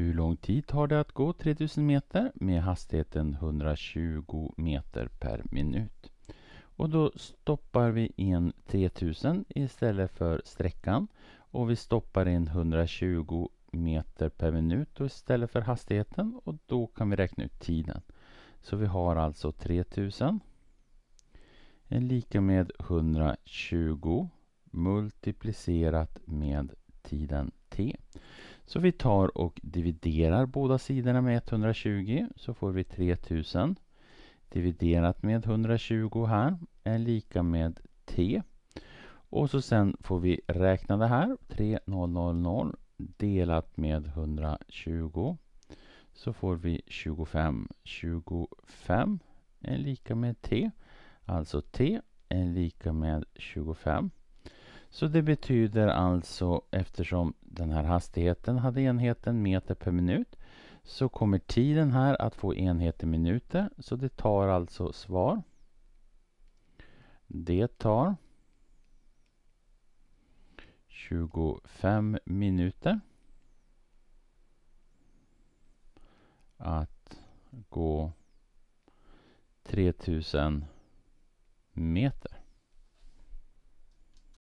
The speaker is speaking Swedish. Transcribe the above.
Hur lång tid tar det att gå 3000 meter med hastigheten 120 meter per minut? Och då stoppar vi in 3000 istället för sträckan och vi stoppar in 120 meter per minut istället för hastigheten och då kan vi räkna ut tiden. Så vi har alltså 3000 är eh, lika med 120 multiplicerat med tiden t. Så vi tar och dividerar båda sidorna med 120 så får vi 3000 dividerat med 120 här är lika med t. Och så sen får vi räkna det här 3000 delat med 120 så får vi 25. 25 är lika med t. Alltså t är lika med 25. Så det betyder alltså, eftersom den här hastigheten hade enheten meter per minut, så kommer tiden här att få enhet minuter. Så det tar alltså svar. Det tar 25 minuter att gå 3000 meter.